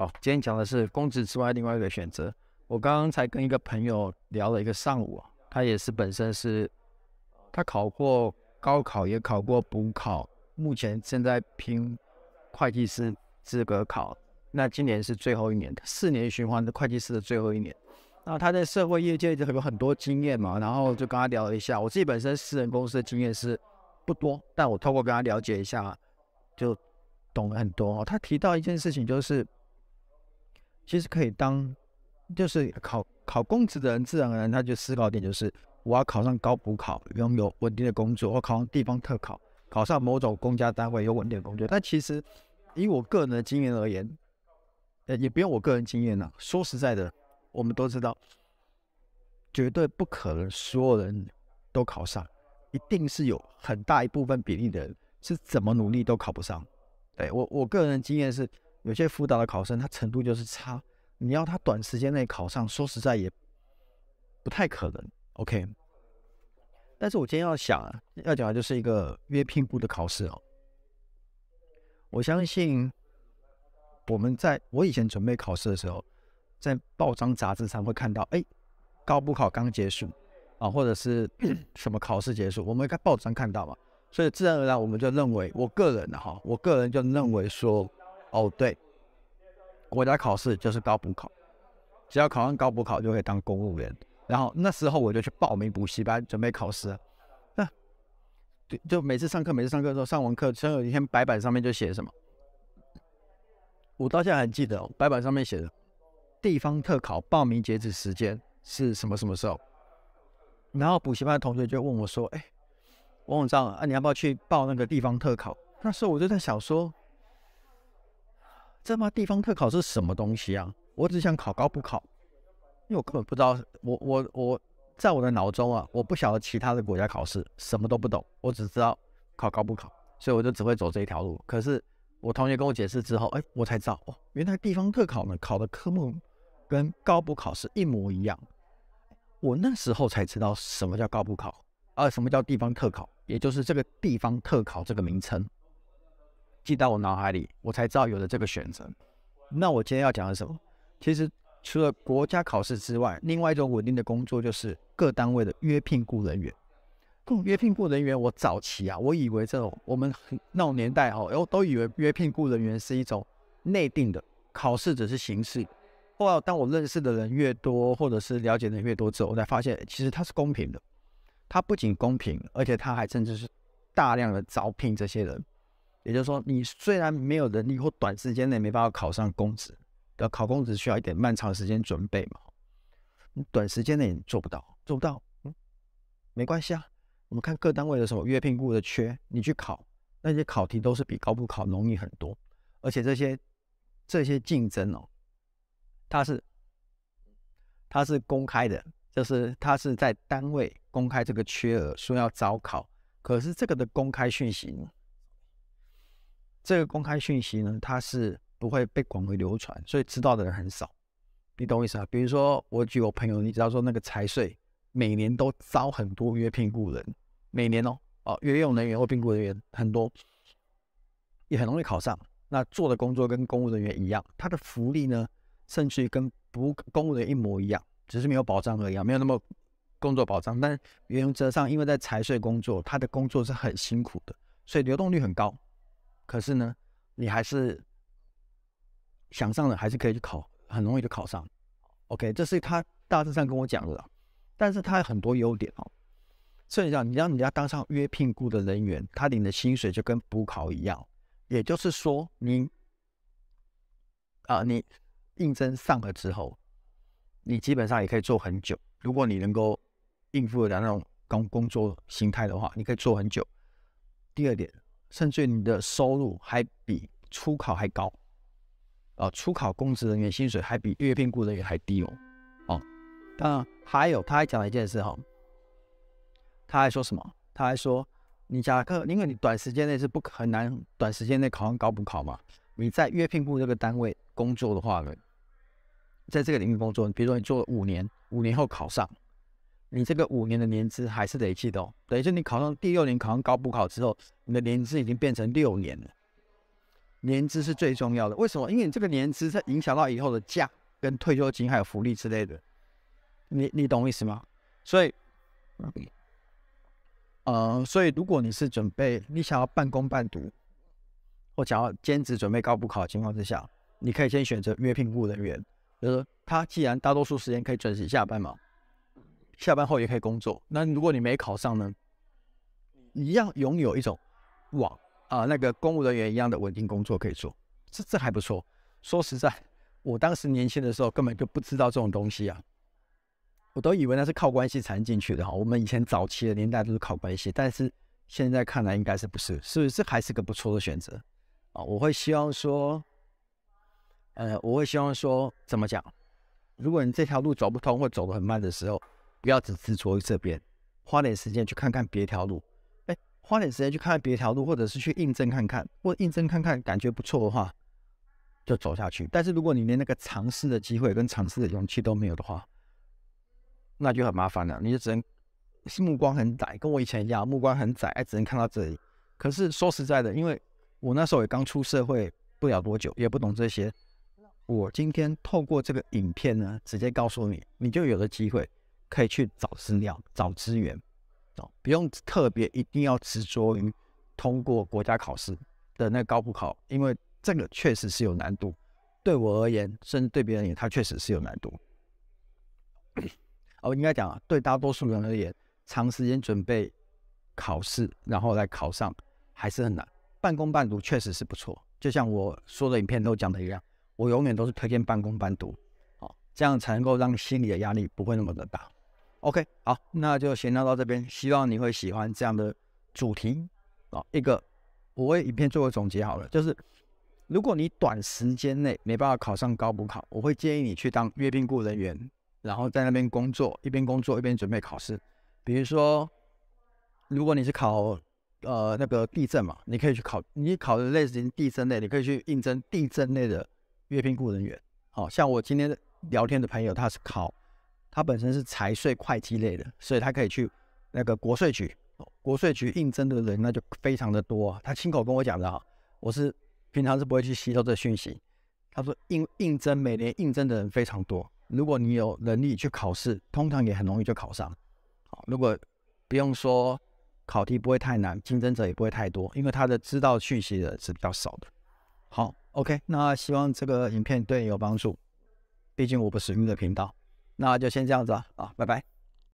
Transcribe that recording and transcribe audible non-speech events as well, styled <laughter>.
哦，今天讲的是工资之外另外一个选择。我刚刚才跟一个朋友聊了一个上午他也是本身是，他考过高考，也考过补考，目前正在拼会计师资格考。那今年是最后一年四年循环的会计师的最后一年。那他在社会业界就有很多经验嘛，然后就跟他聊了一下。我自己本身私人公司的经验是不多，但我透过跟他了解一下，就懂了很多他提到一件事情就是。其实可以当，就是考考公职的人，自然而然他就思考点就是，我要考上高补考，拥有稳定的工作；我考上地方特考，考上某种公家单位有稳定的工作。但其实以我个人的经验而言，呃，也不用我个人经验了。说实在的，我们都知道，绝对不可能所有人都考上，一定是有很大一部分比例的人是怎么努力都考不上。对我我个人的经验是。有些辅导的考生，他程度就是差，你要他短时间内考上，说实在也不太可能。OK，但是我今天要想啊，要讲的就是一个约聘部的考试哦。我相信我们在我以前准备考试的时候，在报章杂志上会看到，哎，高补考刚结束啊，或者是 <clears throat> 什么考试结束，我们会在报纸上看到嘛。所以自然而然，我们就认为，我个人的哈，我个人就认为说。哦对，国家考试就是高补考，只要考上高补考就可以当公务员。然后那时候我就去报名补习班准备考试，那对，就每次上课每次上课时候，上完课，后，有一天白板上面就写什么，我到现在还记得，白板上面写的地方特考报名截止时间是什么什么时候。然后补习班的同学就问我说：“哎，王永章啊，你要不要去报那个地方特考？”那时候我就在想说。这妈地方特考是什么东西啊？我只想考高补考，因为我根本不知道，我我我在我的脑中啊，我不晓得其他的国家考试，什么都不懂，我只知道考高补考，所以我就只会走这一条路。可是我同学跟我解释之后，哎，我才知道哦，原来地方特考呢，考的科目跟高补考是一模一样。我那时候才知道什么叫高补考啊，什么叫地方特考，也就是这个地方特考这个名称。记到我脑海里，我才知道有了这个选择。那我今天要讲的什么？其实除了国家考试之外，另外一种稳定的工作就是各单位的约聘雇人员。这约聘雇人员，我早期啊，我以为这种我们那种年代哦，然后都以为约聘雇人员是一种内定的考试，只是形式。后来当我认识的人越多，或者是了解的人越多之后，我才发现其实它是公平的。它不仅公平，而且它还甚至是大量的招聘这些人。也就是说，你虽然没有能力或短时间内没办法考上公职，要考公职需要一点漫长时间准备嘛，你短时间内你做不到，做不到，嗯，没关系啊。我们看各单位的什么月聘部的缺，你去考，那些考题都是比高部考容易很多，而且这些这些竞争哦，它是它是公开的，就是它是在单位公开这个缺额，说要招考，可是这个的公开讯息。这个公开讯息呢，它是不会被广为流传，所以知道的人很少。你懂我意思啊？比如说，我举我朋友，你知道说那个财税每年都招很多约聘雇人，每年哦哦约用人员或聘雇人员很多，也很容易考上。那做的工作跟公务人员一样，他的福利呢，甚至跟不公务人一模一样，只是没有保障而已，没有那么工作保障。但原则上，因为在财税工作，他的工作是很辛苦的，所以流动率很高。可是呢，你还是想上了，还是可以去考，很容易就考上。OK，这是他大致上跟我讲的。但是他有很多优点哦。所以讲，你让人家当上约聘雇的人员，他领的薪水就跟补考一样。也就是说，你啊，你应征上了之后，你基本上也可以做很久。如果你能够应付了那种工工作心态的话，你可以做很久。第二点。甚至你的收入还比初考还高，啊，初考公职人员薪水还比阅聘雇人员还低哦，啊，当然还有他还讲了一件事哈，他还说什么？他还说你讲课，因为你短时间内是不很难短时间内考上高补考嘛，你在阅聘部这个单位工作的话呢，在这个领域工作，比如说你做了五年，五年后考上。你这个五年的年资还是得记得，等一下你考上第六年考上高补考之后，你的年资已经变成六年了。年资是最重要的，为什么？因为你这个年资在影响到以后的假跟退休金还有福利之类的。你你懂意思吗？所以，呃，所以如果你是准备你想要半工半读，或想要兼职准备高补考的情况之下，你可以先选择约聘雇人员，就是他既然大多数时间可以准时下班嘛。下班后也可以工作。那如果你没考上呢？一样拥有一种网啊，那个公务人员一样的稳定工作可以做，这这还不错。说实在，我当时年轻的时候根本就不知道这种东西啊，我都以为那是靠关系才能进去的哈。我们以前早期的年代都是靠关系，但是现在看来应该是不是？所以这还是个不错的选择啊。我会希望说，呃，我会希望说怎么讲？如果你这条路走不通或走得很慢的时候。不要只执着于这边，花点时间去看看别条路。哎，花点时间去看看别条路，或者是去印证看看，或印证看看感觉不错的话，就走下去。但是如果你连那个尝试的机会跟尝试的勇气都没有的话，那就很麻烦了。你就只能是目光很窄，跟我以前一样，目光很窄，哎，只能看到这里。可是说实在的，因为我那时候也刚出社会不了多久，也不懂这些。我今天透过这个影片呢，直接告诉你，你就有了机会。可以去找资料、找资源，哦，不用特别一定要执着于通过国家考试的那个高普考，因为这个确实是有难度。对我而言，甚至对别人也，它确实是有难度。<coughs> 哦，应该讲啊，对大多数人而言，长时间准备考试，然后来考上还是很难。半工半读确实是不错，就像我说的影片都讲的一样，我永远都是推荐半工半读，啊，这样才能够让心理的压力不会那么的大。OK，好，那就先聊到这边。希望你会喜欢这样的主题啊。一个我会影片作为总结好了，就是如果你短时间内没办法考上高补考，我会建议你去当阅兵故人员，然后在那边工作，一边工作一边准备考试。比如说，如果你是考呃那个地震嘛，你可以去考，你考的类型地震类，你可以去应征地震类的阅兵故人员。好像我今天聊天的朋友，他是考。他本身是财税会计类的，所以他可以去那个国税局，国税局应征的人那就非常的多。他亲口跟我讲的哈，我是平常是不会去吸收这讯息。他说应应征每年应征的人非常多，如果你有能力去考试，通常也很容易就考上。好，如果不用说考题不会太难，竞争者也不会太多，因为他的知道讯息的是比较少的。好，OK，那希望这个影片对你有帮助，毕竟我不是娱乐频道。那就先这样子啊，拜拜。